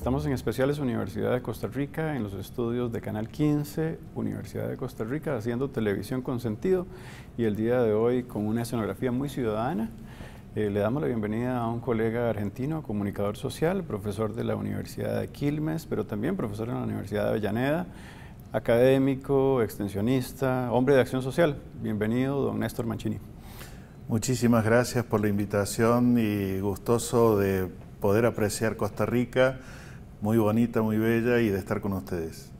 Estamos en especiales Universidad de Costa Rica, en los estudios de Canal 15, Universidad de Costa Rica, haciendo televisión con sentido y el día de hoy con una escenografía muy ciudadana. Eh, le damos la bienvenida a un colega argentino, comunicador social, profesor de la Universidad de Quilmes, pero también profesor en la Universidad de Avellaneda, académico, extensionista, hombre de acción social. Bienvenido, don Néstor Manchini. Muchísimas gracias por la invitación y gustoso de poder apreciar Costa Rica muy bonita, muy bella y de estar con ustedes.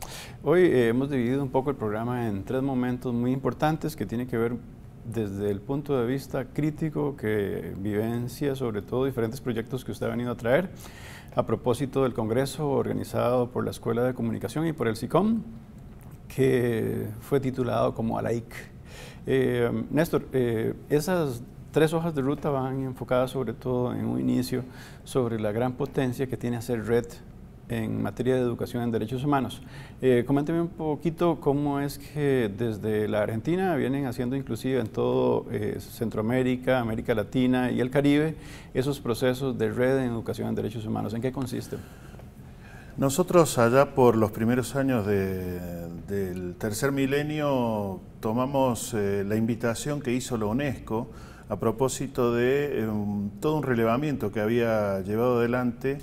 Hoy eh, hemos dividido un poco el programa en tres momentos muy importantes que tienen que ver desde el punto de vista crítico que vivencia sobre todo diferentes proyectos que usted ha venido a traer a propósito del Congreso organizado por la Escuela de Comunicación y por el SICOM que fue titulado como ALAIC. Eh, Néstor, eh, esas tres hojas de ruta van enfocadas sobre todo en un inicio sobre la gran potencia que tiene hacer red en materia de educación en derechos humanos. Eh, coménteme un poquito cómo es que desde la Argentina vienen haciendo inclusive en todo eh, Centroamérica, América Latina y el Caribe esos procesos de red en educación en derechos humanos. ¿En qué consisten? Nosotros allá por los primeros años del tercer milenio tomamos eh, la invitación que hizo la UNESCO a propósito de todo un relevamiento que había llevado adelante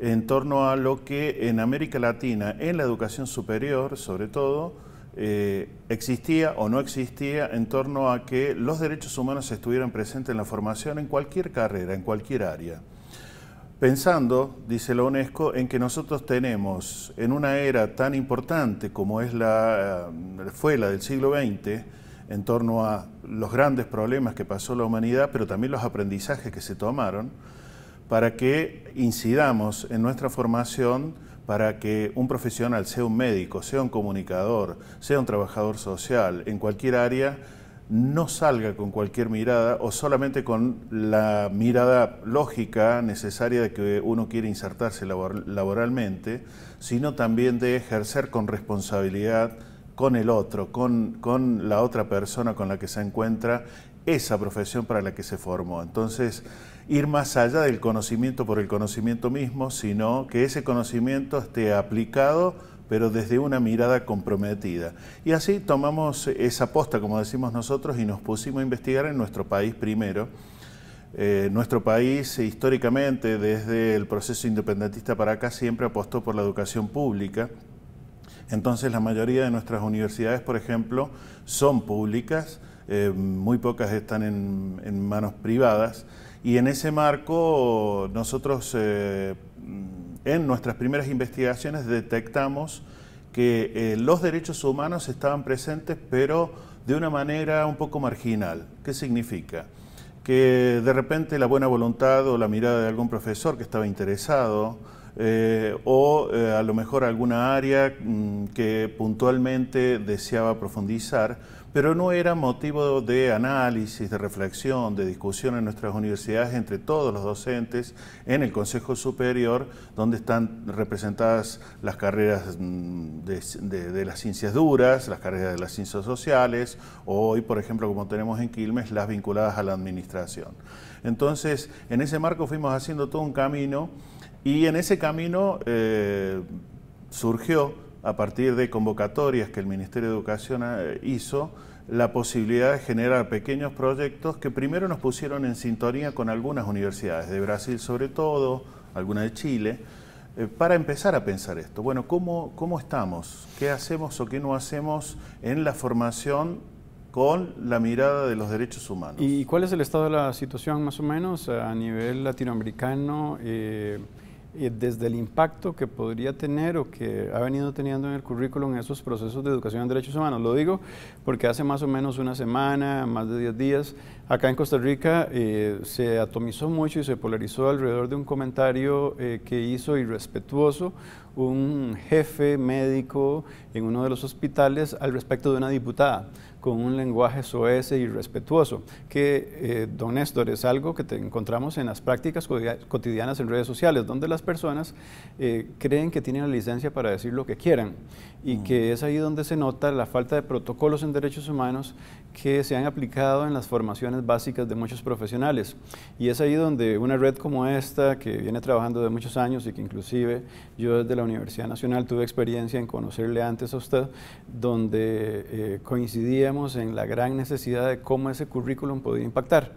en torno a lo que en América Latina, en la educación superior sobre todo, eh, existía o no existía en torno a que los derechos humanos estuvieran presentes en la formación en cualquier carrera, en cualquier área. Pensando, dice la UNESCO, en que nosotros tenemos en una era tan importante como es la, eh, fue la del siglo XX, en torno a los grandes problemas que pasó la humanidad, pero también los aprendizajes que se tomaron, para que incidamos en nuestra formación para que un profesional, sea un médico, sea un comunicador, sea un trabajador social, en cualquier área, no salga con cualquier mirada o solamente con la mirada lógica necesaria de que uno quiere insertarse laboralmente, sino también de ejercer con responsabilidad con el otro, con, con la otra persona con la que se encuentra esa profesión para la que se formó. Entonces, ir más allá del conocimiento por el conocimiento mismo, sino que ese conocimiento esté aplicado pero desde una mirada comprometida. Y así tomamos esa aposta como decimos nosotros, y nos pusimos a investigar en nuestro país primero. Eh, nuestro país históricamente, desde el proceso independentista para acá, siempre apostó por la educación pública. Entonces la mayoría de nuestras universidades, por ejemplo, son públicas, eh, muy pocas están en manos privadas. Y en ese marco nosotros eh, mm, en nuestras primeras investigaciones detectamos que eh, los derechos humanos estaban presentes pero de una manera un poco marginal. ¿Qué significa? Que de repente la buena voluntad o la mirada de algún profesor que estaba interesado eh, o a lo mejor alguna área mm, que puntualmente deseaba profundizar, pero no era motivo de análisis, de reflexión, de discusión en nuestras universidades entre todos los docentes, en el Consejo Superior, donde están representadas las carreras mm, de, las ciencias duras, las carreras de las ciencias sociales, o hoy, por ejemplo, como tenemos en Quilmes, las vinculadas a la administración. Entonces, en ese marco fuimos haciendo todo un camino y en ese camino eh, surgió a partir de convocatorias que el Ministerio de Educación eh, hizo, la posibilidad de generar pequeños proyectos que primero nos pusieron en sintonía con algunas universidades, de Brasil sobre todo, algunas de Chile, eh, para empezar a pensar esto. Bueno, ¿cómo, ¿cómo estamos? ¿Qué hacemos o qué no hacemos en la formación con la mirada de los derechos humanos? ¿Y cuál es el estado de la situación más o menos a nivel latinoamericano? Eh, desde el impacto que podría tener o que ha venido teniendo en el currículo en esos procesos de educación en derechos humanos. Lo digo porque hace más o menos una semana, más de 10 días, acá en Costa Rica eh, se atomizó mucho y se polarizó alrededor de un comentario eh, que hizo irrespetuoso un jefe médico en uno de los hospitales al respecto de una diputada con un lenguaje soez y respetuoso, que, eh, don Néstor, es algo que te encontramos en las prácticas cotidianas en redes sociales, donde las personas eh, creen que tienen la licencia para decir lo que quieran y mm. que es ahí donde se nota la falta de protocolos en derechos humanos que se han aplicado en las formaciones básicas de muchos profesionales. Y es ahí donde una red como esta, que viene trabajando de muchos años y que inclusive yo desde la Universidad Nacional tuve experiencia en conocerle antes a usted, donde eh, coincidía en la gran necesidad de cómo ese currículum podía impactar.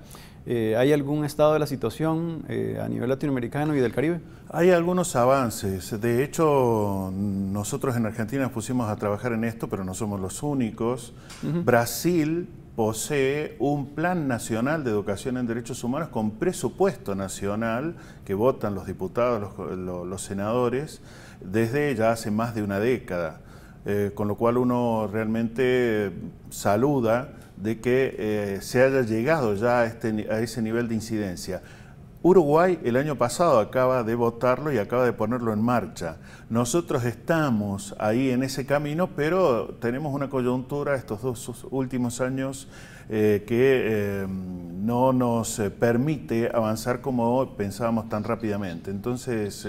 Eh, ¿Hay algún estado de la situación eh, a nivel latinoamericano y del Caribe? Hay algunos avances. De hecho, nosotros en Argentina pusimos a trabajar en esto, pero no somos los únicos. Brasil posee un plan nacional de educación en derechos humanos con presupuesto nacional que votan los diputados, los senadores, desde ya hace más de una década. Eh, con lo cual uno realmente saluda de que eh, se haya llegado ya a, este, a ese nivel de incidencia. Uruguay el año pasado acaba de votarlo y acaba de ponerlo en marcha. Nosotros estamos ahí en ese camino, pero tenemos una coyuntura estos dos últimos años eh, que no nos permite avanzar como pensábamos tan rápidamente. Entonces,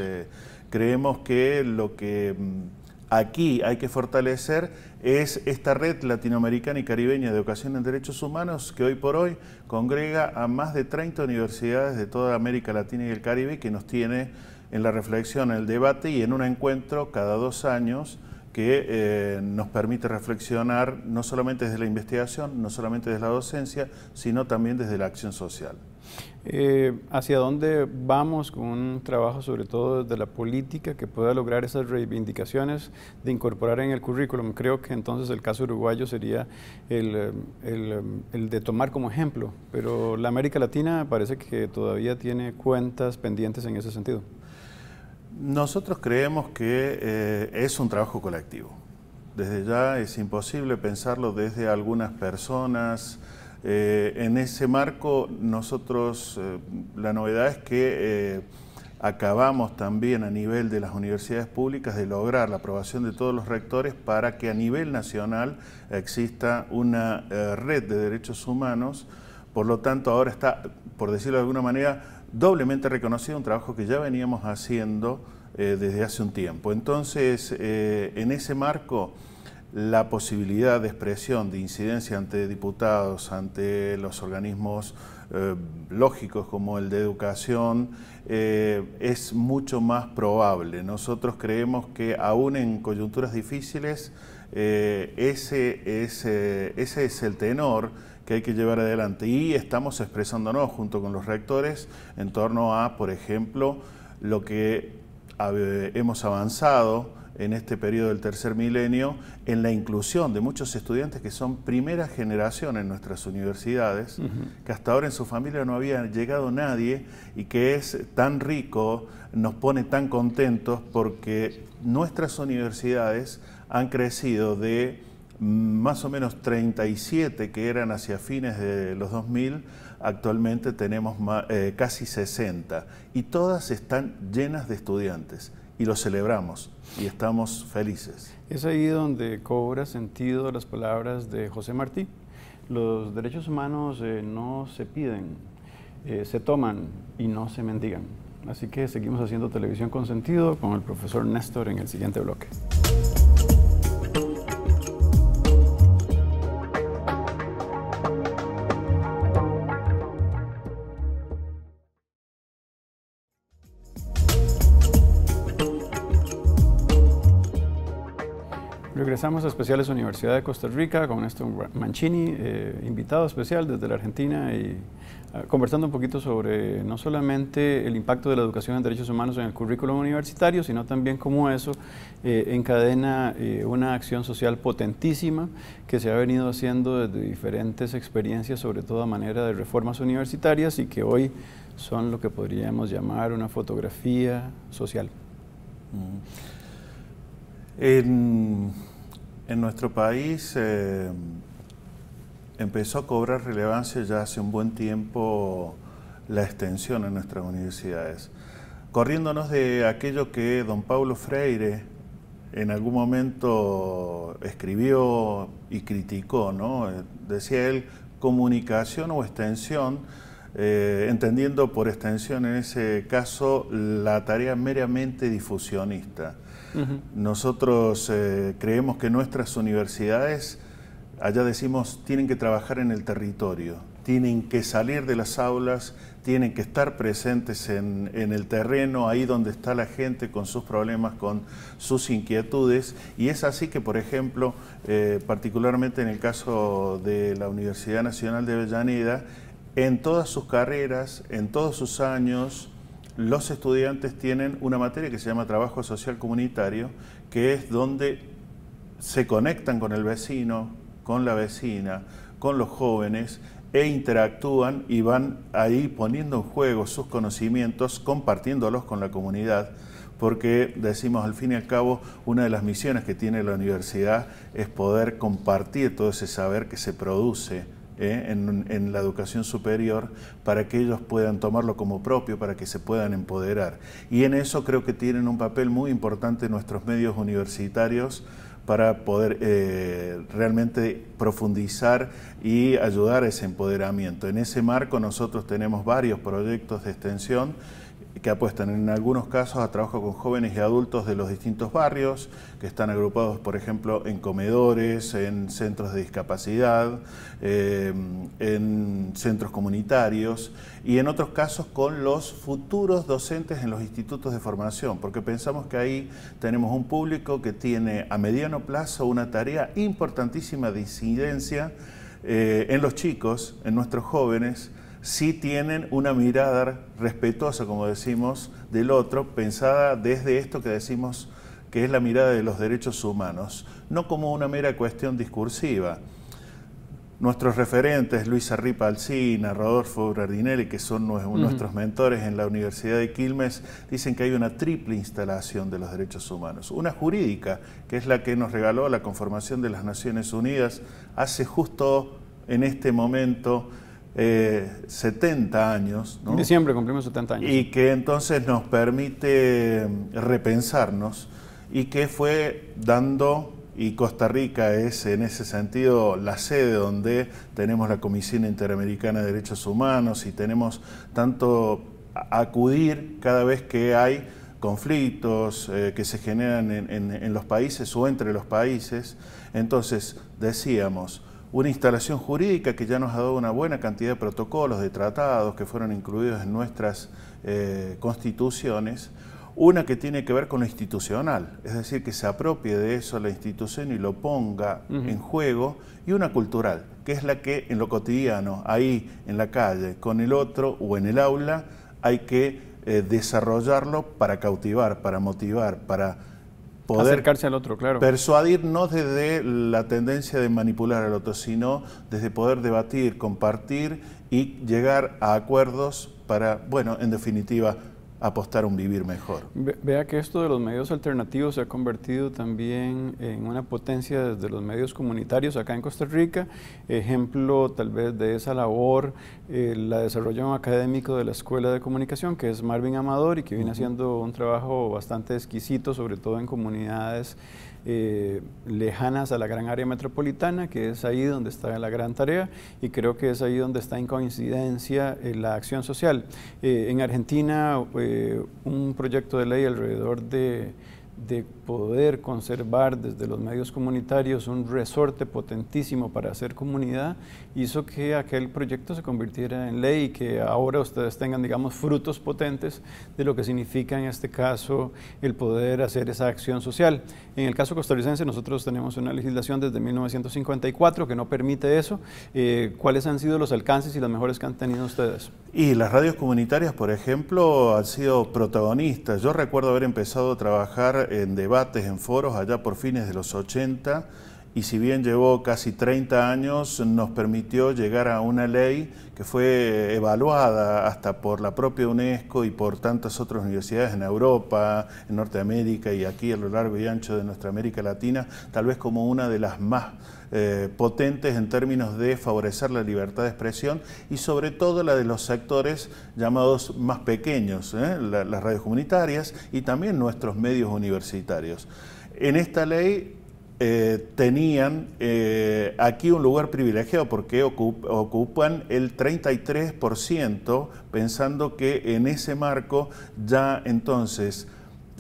creemos que lo que mm, aquí hay que fortalecer es esta red latinoamericana y caribeña de educación en derechos humanos que hoy por hoy congrega a más de 30 universidades de toda América Latina y el Caribe que nos tiene en la reflexión, en el debate y en un encuentro cada dos años que eh, nos permite reflexionar no solamente desde la investigación, no solamente desde la docencia, sino también desde la acción social. Eh, hacia dónde vamos con un trabajo sobre todo desde la política que pueda lograr esas reivindicaciones de incorporar en el currículum. Creo que entonces el caso uruguayo sería el, eh, eh, de tomar como ejemplo, pero la América Latina parece que todavía tiene cuentas pendientes en ese sentido. Nosotros creemos que es un trabajo colectivo. Desde ya es imposible pensarlo desde algunas personas, eh, en ese marco, nosotros, eh, la novedad es que eh, acabamos también a nivel de las universidades públicas de lograr la aprobación de todos los rectores para que a nivel nacional exista una red de derechos humanos. Por lo tanto, ahora está, por decirlo de alguna manera, doblemente reconocido un trabajo que ya veníamos haciendo desde hace un tiempo. Entonces, en ese marco la posibilidad de expresión, de incidencia ante diputados, ante los organismos eh, lógicos como el de educación, eh, es mucho más probable. Nosotros creemos que aún en coyunturas difíciles, eh, ese, ese es el tenor que hay que llevar adelante y estamos expresándonos junto con los rectores en torno a, por ejemplo, lo que hemos avanzado en este periodo del tercer milenio en la inclusión de muchos estudiantes que son primera generación en nuestras universidades, que hasta ahora en su familia no había llegado nadie y que es tan rico, nos pone tan contentos porque nuestras universidades han crecido de más o menos 37 que eran hacia fines de los 2000, actualmente tenemos eh, casi 60 y todas están llenas de estudiantes y lo celebramos y estamos felices. Es ahí donde cobra sentido las palabras de José Martí. Los derechos humanos eh, no se piden, eh, se toman y no se mendigan. Así que seguimos haciendo televisión con sentido con el profesor Néstor en el siguiente bloque. regresamos a Especiales Universidad de Costa Rica con Néstor Mancini, eh, invitado especial desde la Argentina y ah, conversando un poquito sobre no solamente el impacto de la educación en derechos humanos en el currículum universitario, sino también cómo eso eh, encadena eh, una acción social potentísima que se ha venido haciendo desde diferentes experiencias, sobre todo a manera de reformas universitarias y que hoy son lo que podríamos llamar una fotografía social. Mm. En, en nuestro país eh, empezó a cobrar relevancia ya hace un buen tiempo la extensión en nuestras universidades, corriéndonos de aquello que don Pablo Freire en algún momento escribió y criticó, ¿no? Eh, decía él, comunicación o extensión, eh, entendiendo por extensión en ese caso la tarea meramente difusionista. Nosotros eh, creemos que nuestras universidades, allá decimos, tienen que trabajar en el territorio, tienen que salir de las aulas, tienen que estar presentes en, el terreno, ahí donde está la gente con sus problemas, con sus inquietudes. Y es así que, por ejemplo, eh, particularmente en el caso de la Universidad Nacional de Avellaneda, en todas sus carreras, en todos sus años, los estudiantes tienen una materia que se llama trabajo social comunitario, que es donde se conectan con el vecino, con la vecina, con los jóvenes e interactúan y van ahí poniendo en juego sus conocimientos, compartiéndolos con la comunidad, porque decimos al fin y al cabo, una de las misiones que tiene la universidad es poder compartir todo ese saber que se produce ¿eh? en, la educación superior para que ellos puedan tomarlo como propio, para que se puedan empoderar. Y en eso creo que tienen un papel muy importante nuestros medios universitarios para poder eh, realmente profundizar y ayudar a ese empoderamiento. En ese marco nosotros tenemos varios proyectos de extensión que apuestan en algunos casos a trabajo con jóvenes y adultos de los distintos barrios, que están agrupados, por ejemplo, en comedores, en centros de discapacidad, eh, en centros comunitarios y en otros casos con los futuros docentes en los institutos de formación, porque pensamos que ahí tenemos un público que tiene a mediano plazo una tarea importantísima de incidencia eh, en los chicos, en nuestros jóvenes, sí tienen una mirada respetuosa, como decimos, del otro, pensada desde esto que decimos que es la mirada de los derechos humanos, no como una mera cuestión discursiva. Nuestros referentes, Luis Arripa Alcina, Rodolfo Bradinelli, que son nuestros mentores en la Universidad de Quilmes, dicen que hay una triple instalación de los derechos humanos. Una jurídica, que es la que nos regaló la conformación de las Naciones Unidas hace justo en este momento 70 eh, años. diciembre cumplimos 70 años. Y que entonces nos permite mm, repensarnos y que fue dando, y Costa Rica es en ese sentido la sede donde tenemos la Comisión Interamericana de Derechos Humanos y tenemos tanto acudir cada vez que hay conflictos eh, que se generan en los países o entre los países. Entonces, decíamos, una instalación jurídica que ya nos ha dado una buena cantidad de protocolos, de tratados que fueron incluidos en nuestras eh, constituciones, una que tiene que ver con lo institucional, es decir, que se apropie de eso la institución y lo ponga en juego, y una cultural, que es la que en lo cotidiano, ahí en la calle, con el otro o en el aula, hay que eh, desarrollarlo para cautivar, para motivar, para acercarse al otro, claro. Persuadir no desde la tendencia de manipular al otro, sino desde poder debatir, compartir y llegar a acuerdos para, bueno, en definitiva, apostar a un vivir mejor. vea que esto de los medios alternativos se ha convertido también en una potencia desde los medios comunitarios acá en Costa Rica. Ejemplo tal vez de esa labor eh, la desarrollo académico de la Escuela de Comunicación que es Marvin Amador y que viene haciendo un trabajo bastante exquisito, sobre todo en comunidades eh, lejanas a la gran área metropolitana, que es ahí donde está la gran tarea y creo que es ahí donde está en coincidencia eh, la acción social. Eh, en Argentina, un proyecto de ley alrededor de de poder conservar desde los medios comunitarios un resorte potentísimo para hacer comunidad, hizo que aquel proyecto se convirtiera en ley y que ahora ustedes tengan, digamos, frutos potentes de lo que significa en este caso el poder hacer esa acción social. En el caso costarricense nosotros tenemos una legislación desde 1954 que no permite eso. Eh, ¿Cuáles han sido los alcances y las mejores que han tenido ustedes? Y las radios comunitarias, por ejemplo, han sido protagonistas. Yo recuerdo haber empezado a trabajar en debates, en foros, allá por fines de los 80, y si bien llevó casi 30 años, nos permitió llegar a una ley que fue evaluada hasta por la propia UNESCO y por tantas otras universidades en Europa, en Norteamérica y aquí a lo largo y ancho de nuestra América Latina, tal vez como una de las más eh, potentes en términos de favorecer la libertad de expresión y sobre todo la de los sectores llamados más pequeños, ¿eh? las radios comunitarias y también nuestros medios universitarios. En esta ley eh, tenían eh, aquí un lugar privilegiado porque ocupan el 33%, pensando que en ese marco ya entonces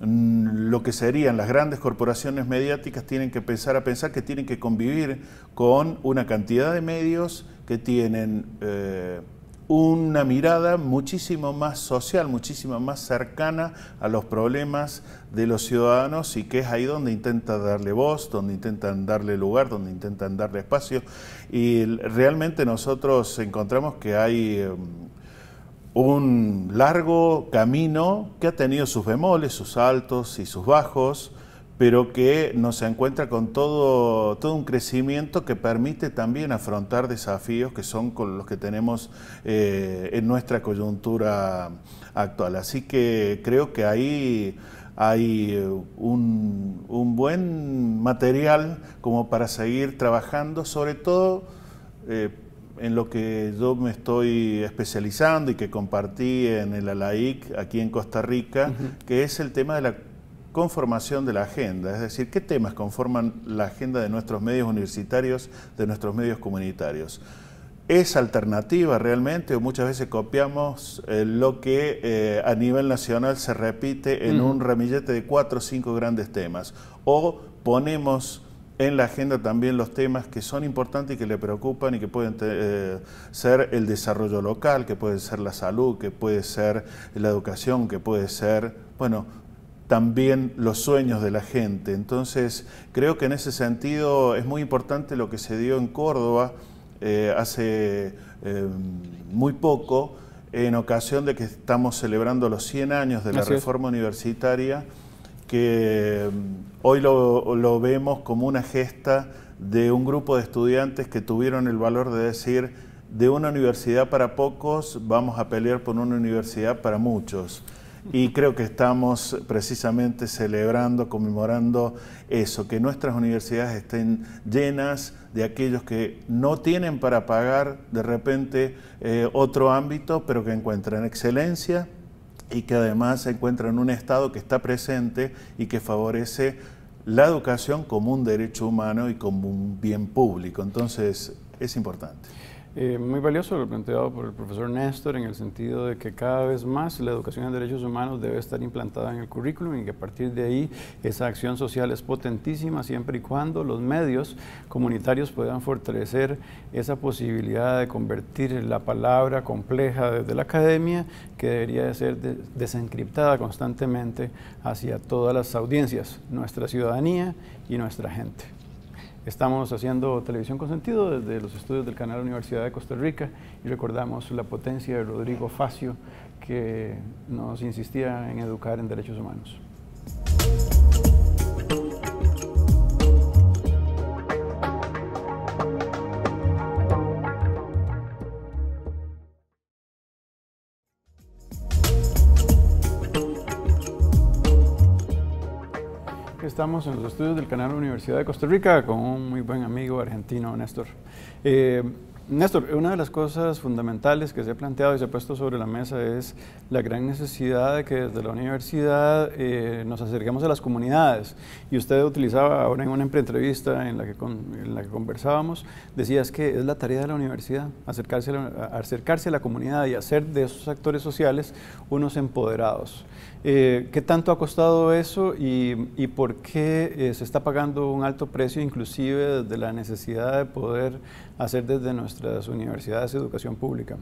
mm, lo que serían las grandes corporaciones mediáticas tienen que pensar a pensar que tienen que convivir con una cantidad de medios que tienen eh, una mirada muchísimo más social, muchísimo más cercana a los problemas de los ciudadanos y que es ahí donde intenta darle voz, donde intentan darle lugar, donde intentan darle espacio. Y realmente nosotros encontramos que hay em, un largo camino que ha tenido sus bemoles, sus altos y sus bajos, pero que nos encuentra con todo, todo un crecimiento que permite también afrontar desafíos que son con los que tenemos eh, en nuestra coyuntura actual. Así que creo que ahí hay un, buen material como para seguir trabajando, sobre todo eh, en lo que yo me estoy especializando y que compartí en el ALAIC aquí en Costa Rica, que es el tema de la conformación de la agenda, es decir, qué temas conforman la agenda de nuestros medios universitarios, de nuestros medios comunitarios. ¿Es alternativa realmente o muchas veces copiamos eh, lo que eh, a nivel nacional se repite en un ramillete de cuatro o cinco grandes temas? ¿O ponemos en la agenda también los temas que son importantes y que le preocupan y que pueden eh, ser el desarrollo local, que puede ser la salud, que puede ser la educación, que puede ser, bueno, también los sueños de la gente. Entonces, creo que en ese sentido es muy importante lo que se dio en Córdoba eh, hace eh, muy poco, en ocasión de que estamos celebrando los 100 años de la reforma universitaria, que mm, hoy lo vemos como una gesta de un grupo de estudiantes que tuvieron el valor de decir, de una universidad para pocos, vamos a pelear por una universidad para muchos. Y creo que estamos precisamente celebrando, conmemorando eso, que nuestras universidades estén llenas de aquellos que no tienen para pagar de repente eh, otro ámbito, pero que encuentran excelencia y que además encuentran un Estado que está presente y que favorece la educación como un derecho humano y como un bien público. Entonces, es importante. Eh, muy valioso lo planteado por el profesor Néstor en el sentido de que cada vez más la educación en derechos humanos debe estar implantada en el currículum y que a partir de ahí esa acción social es potentísima siempre y cuando los medios comunitarios puedan fortalecer esa posibilidad de convertir la palabra compleja desde la academia que debería de ser desencriptada constantemente hacia todas las audiencias, nuestra ciudadanía y nuestra gente. Estamos haciendo Televisión con Sentido desde los estudios del canal Universidad de Costa Rica y recordamos la potencia de Rodrigo Facio que nos insistía en educar en derechos humanos. estamos en los estudios del canal Universidad de Costa Rica con un muy buen amigo argentino, Néstor. Eh, Néstor, una de las cosas fundamentales que se ha planteado y se ha puesto sobre la mesa es la gran necesidad de que desde la universidad eh, nos acerquemos a las comunidades. Y usted utilizaba ahora en una entrevista en la que, con, en la que conversábamos, decías que es la tarea de la universidad acercarse a acercarse a la comunidad y hacer de esos actores sociales unos empoderados. Eh, ¿Qué tanto ha costado eso y, por qué eh, se está pagando un alto precio, inclusive desde la necesidad de poder hacer desde nuestras universidades educación pública?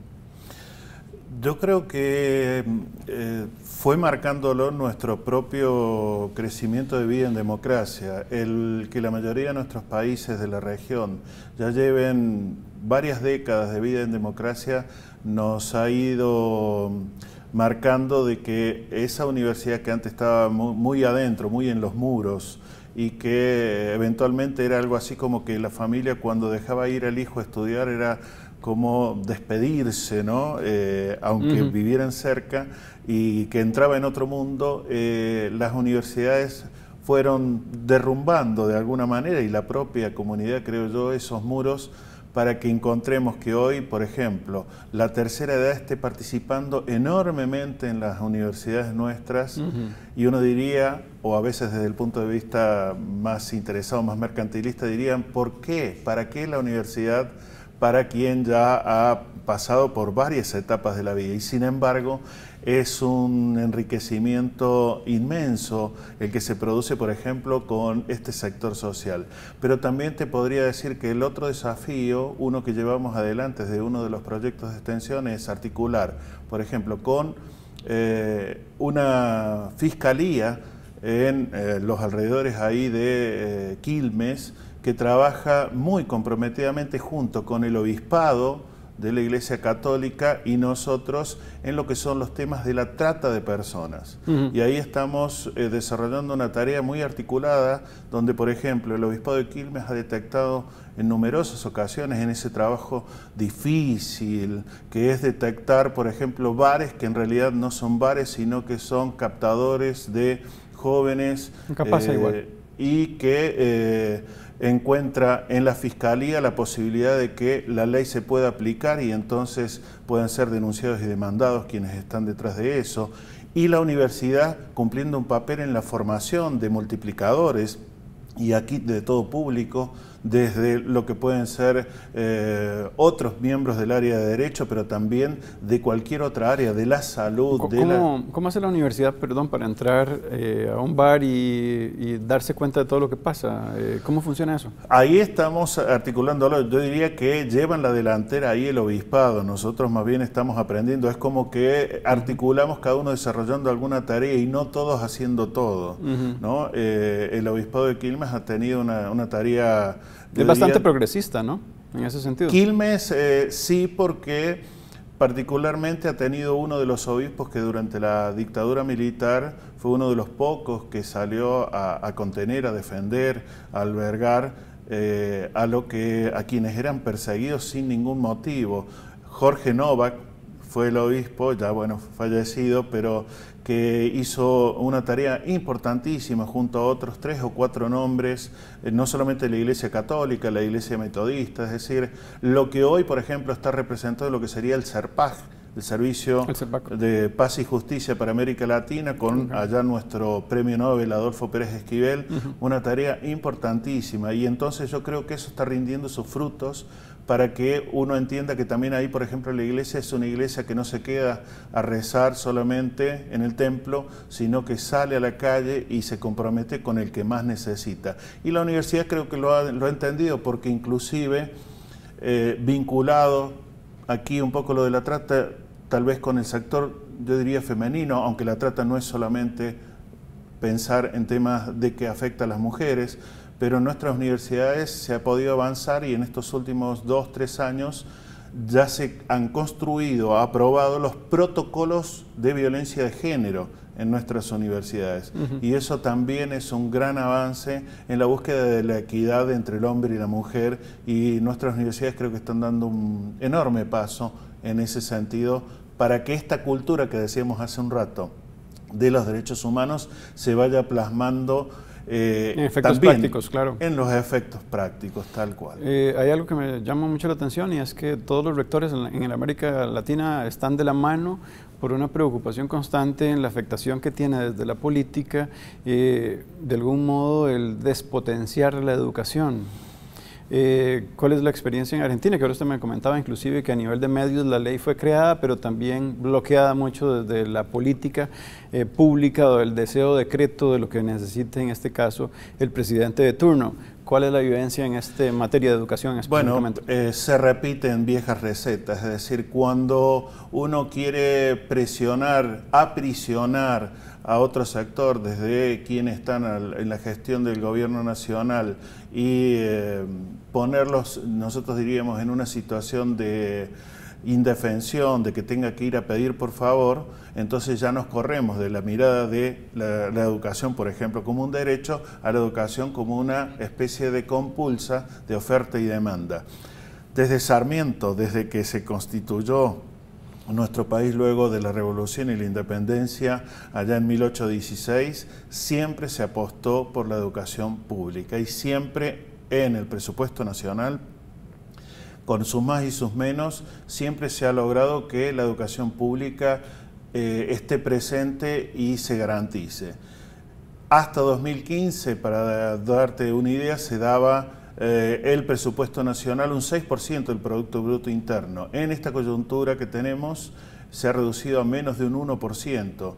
Yo creo que eh, fue marcándolo nuestro propio crecimiento de vida en democracia, el que la mayoría de nuestros países de la región ya lleven varias décadas de vida en democracia nos ha ido marcando de que esa universidad que antes estaba muy, adentro, muy en los muros, y que eventualmente era algo así como que la familia cuando dejaba ir al hijo a estudiar era como despedirse, ¿no? Eh, aunque vivieran cerca y que entraba en otro mundo, eh, las universidades fueron derrumbando de alguna manera y la propia comunidad, creo yo, esos muros para que encontremos que hoy, por ejemplo, la tercera edad esté participando enormemente en las universidades nuestras y uno diría, o a veces desde el punto de vista más interesado, más mercantilista, dirían, ¿por qué? ¿Para qué la universidad? para quien ya ha pasado por varias etapas de la vida y sin embargo es un enriquecimiento inmenso el que se produce, por ejemplo, con este sector social. Pero también te podría decir que el otro desafío, uno que llevamos adelante desde uno de los proyectos de extensión, es articular, por ejemplo, con eh, una fiscalía en eh, los alrededores ahí de eh, Quilmes, que trabaja muy comprometidamente junto con el obispado de la Iglesia Católica y nosotros en lo que son los temas de la trata de personas. Y ahí estamos eh, desarrollando una tarea muy articulada donde, por ejemplo, el Obispado de Quilmes ha detectado en numerosas ocasiones en ese trabajo difícil que es detectar, por ejemplo, bares que en realidad no son bares, sino que son captadores de jóvenes. incapaces eh, igual. Y que... Eh, encuentra en la Fiscalía la posibilidad de que la ley se pueda aplicar y entonces puedan ser denunciados y demandados quienes están detrás de eso. Y la universidad cumpliendo un papel en la formación de multiplicadores y aquí de todo público desde lo que pueden ser eh, otros miembros del área de derecho, pero también de cualquier otra área, de la salud. ¿Cómo, hace la universidad, perdón, para entrar eh, a un bar y, darse cuenta de todo lo que pasa? Eh, ¿Cómo funciona eso? Ahí estamos articulando, yo diría que llevan la delantera ahí el obispado, nosotros más bien estamos aprendiendo, es como que articulamos cada uno desarrollando alguna tarea y no todos haciendo todo. el obispado de Quilmes ha tenido una, una tarea es bastante progresista, ¿no? En ese sentido. Quilmes eh, sí porque particularmente ha tenido uno de los obispos que durante la dictadura militar fue uno de los pocos que salió a, contener, a defender, a albergar eh, a, lo que, a quienes eran perseguidos sin ningún motivo. Jorge Novak fue el obispo, ya bueno, fallecido, pero que hizo una tarea importantísima junto a otros tres o cuatro nombres, eh, no solamente la Iglesia Católica, la Iglesia Metodista, es decir, lo que hoy, por ejemplo, está representado lo que sería el SERPAG, el Servicio de Paz y Justicia para América Latina, con allá nuestro premio Nobel Adolfo Pérez Esquivel, una tarea importantísima. Y entonces yo creo que eso está rindiendo sus frutos para que uno entienda que también ahí, por ejemplo, la iglesia es una iglesia que no se queda a rezar solamente en el templo, sino que sale a la calle y se compromete con el que más necesita. Y la universidad creo que lo ha, entendido porque inclusive eh, vinculado aquí un poco lo de la trata, tal vez con el sector, yo diría, femenino, aunque la trata no es solamente pensar en temas de que afecta a las mujeres, pero en nuestras universidades se ha podido avanzar y en estos últimos dos, tres años ya se han construido, aprobado los protocolos de violencia de género en nuestras universidades. Y eso también es un gran avance en la búsqueda de la equidad entre el hombre y la mujer y nuestras universidades creo que están dando un enorme paso en ese sentido para que esta cultura que decíamos hace un rato de los derechos humanos se vaya plasmando eh, en efectos prácticos, claro. En los efectos prácticos, tal cual. Eh, hay algo que me llama mucho la atención y es que todos los rectores en, América Latina están de la mano por una preocupación constante en la afectación que tiene desde la política, eh, de algún modo el despotenciar la educación eh, ¿Cuál es la experiencia en Argentina? Que ahora usted me comentaba inclusive que a nivel de medios la ley fue creada, pero también bloqueada mucho desde la política eh, pública o el deseo decreto de lo que necesite en este caso el presidente de turno. ¿Cuál es la vivencia en este materia de educación? Este bueno, eh, se repiten viejas recetas, es decir, cuando uno quiere presionar, aprisionar a otro sector desde quienes están en la gestión del gobierno nacional y eh, ponerlos, nosotros diríamos, en una situación de indefensión, de que tenga que ir a pedir por favor, entonces ya nos corremos de la mirada de la, educación, por ejemplo, como un derecho, a la educación como una especie de compulsa de oferta y demanda. Desde Sarmiento, desde que se constituyó nuestro país luego de la revolución y la independencia, allá en 1816, siempre se apostó por la educación pública y siempre en el presupuesto nacional con sus más y sus menos, siempre se ha logrado que la educación pública eh, esté presente y se garantice. Hasta 2015, para darte una idea, se daba eh, el presupuesto nacional un 6% del Producto Bruto Interno. En esta coyuntura que tenemos se ha reducido a menos de un 1%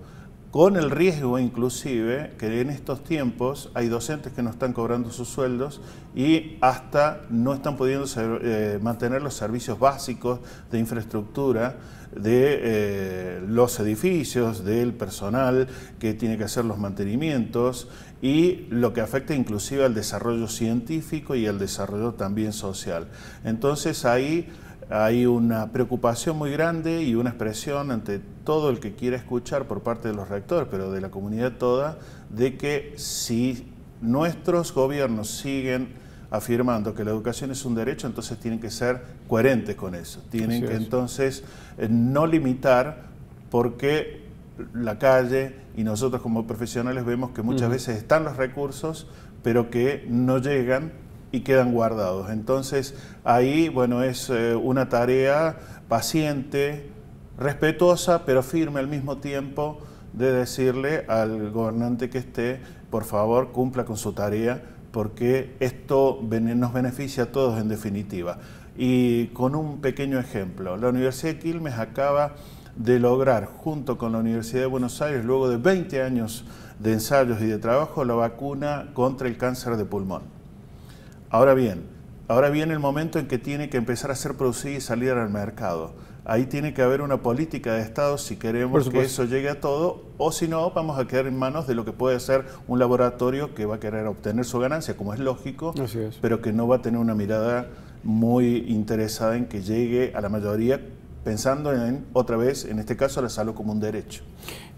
con el riesgo inclusive que en estos tiempos hay docentes que no están cobrando sus sueldos y hasta no están pudiendo eh, mantener los servicios básicos de infraestructura de eh, los edificios, del personal que tiene que hacer los mantenimientos y lo que afecta inclusive al desarrollo científico y al desarrollo también social. Entonces ahí hay una preocupación muy grande y una expresión ante todo el que quiera escuchar por parte de los rectores, pero de la comunidad toda, de que si nuestros gobiernos siguen afirmando que la educación es un derecho, entonces tienen que ser coherentes con eso. Tienen que entonces eh, no limitar porque la calle y nosotros como profesionales vemos que muchas veces están los recursos, pero que no llegan y quedan guardados. Entonces ahí, bueno, es eh, una tarea paciente, respetuosa, pero firme al mismo tiempo de decirle al gobernante que esté, por favor, cumpla con su tarea, porque esto nos beneficia a todos en definitiva. Y con un pequeño ejemplo, la Universidad de Quilmes acaba de lograr, junto con la Universidad de Buenos Aires, luego de 20 años de ensayos y de trabajo, la vacuna contra el cáncer de pulmón. Ahora bien, ahora viene el momento en que tiene que empezar a ser producida y salir al mercado. Ahí tiene que haber una política de Estado si queremos que eso llegue a todo, o si no, vamos a quedar en manos de lo que puede ser un laboratorio que va a querer obtener su ganancia, como es lógico, pero que no va a tener una mirada muy interesada en que llegue a la mayoría, pensando en, otra vez, en este caso, la salud como un derecho.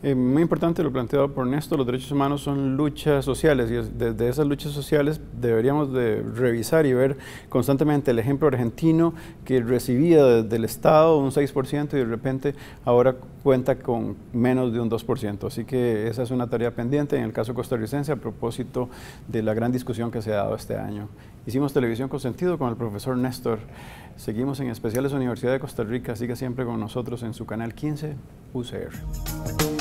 Eh, muy importante lo planteado por Néstor, los derechos humanos son luchas sociales y desde esas luchas sociales deberíamos de revisar y ver constantemente el ejemplo argentino que recibía desde el Estado un 6% y de repente ahora cuenta con menos de un 2%. Así que esa es una tarea pendiente en el caso costarricense a propósito de la gran discusión que se ha dado este año. Hicimos televisión con sentido con el profesor Néstor. Seguimos en especiales Universidad de Costa Rica. Siga siempre con nosotros en su canal 15 UCR.